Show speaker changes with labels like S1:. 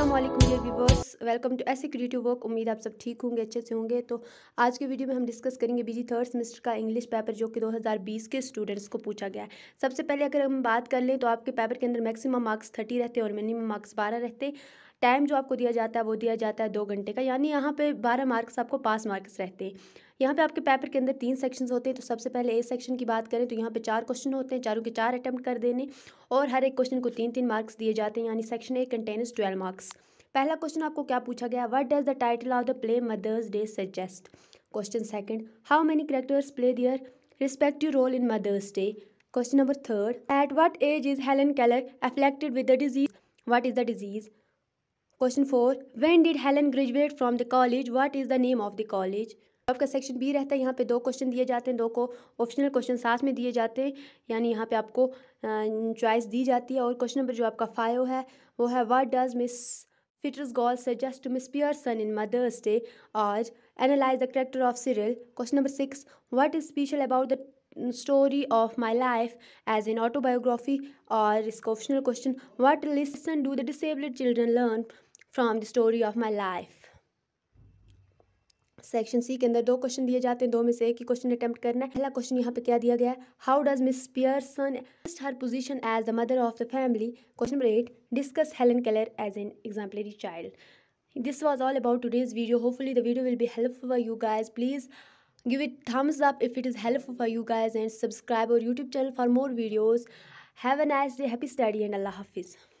S1: Allah dear viewers welcome to ऐसे creative work उम्मीद आप सब ठीक होंगे अच्छे से होंगे तो आज के वीडियो में हम डिस्कस करेंगे बीजी थर्ड सेमेस्टर का इंग्लिश पेपर जो कि 2020 के स्टूडेंट्स को पूछा गया है सबसे पहले अगर हम बात कर लें तो आपके पेपर के अंदर मैक्सिमम मार्क्स थर्टी रहते और मिनिमम मार्क्स बारह रहते टाइम जो आपको दिया जाता है वो दिया जाता है दो घंटे का यानी यहाँ पे बारह मार्क्स आपको पास मार्क्स रहते हैं यहाँ पे आपके पेपर के अंदर तीन सेक्शंस होते हैं तो सबसे पहले ए सेक्शन की बात करें तो यहाँ पे चार क्वेश्चन होते हैं चारों के चार अटैम्प्ट कर देने और हर एक क्वेश्चन को तीन तीन मार्क्स दिए जाते हैं यानी section A contains twelve marks पहला क्वेश्चन आपको क्या पूछा गया what does the title of the play mother's day suggest question second how many characters play their respective role in mother's day question number third at what age is Helen Keller affected with the disease what is the disease question four when did Helen graduate from the college what is the name of the college आपका section B रहता है यहाँ पे दो question दिए जाते हैं दो को ऑप्शनल क्वेश्चन साथ में दिए जाते हैं यानी यहाँ पे आपको चॉइस दी जाती है और क्वेश्चन नंबर जो आपका फाइव है वो है what does Miss Fitter's goal suggest to Miss Pearson in mother's day और analyse the character of serial question number six what is special about the story of my life as an autobiography और इसका optional question what lesson do the disabled children learn from the story of my life section C के अंदर दो question दिए जाते हैं दो में से एक ही क्वेश्चन अटैम्प्ट करना है पहला क्वेश्चन यहाँ पे क्या दिया गया है how does miss Pearson her position as the mother of the family question number eight discuss Helen Keller as an exemplary child this was all about today's video hopefully the video will भी helpful for you guys please give it thumbs up if it is help for you guys and subscribe our YouTube channel for more videos have an nice day study and अल्लाह allah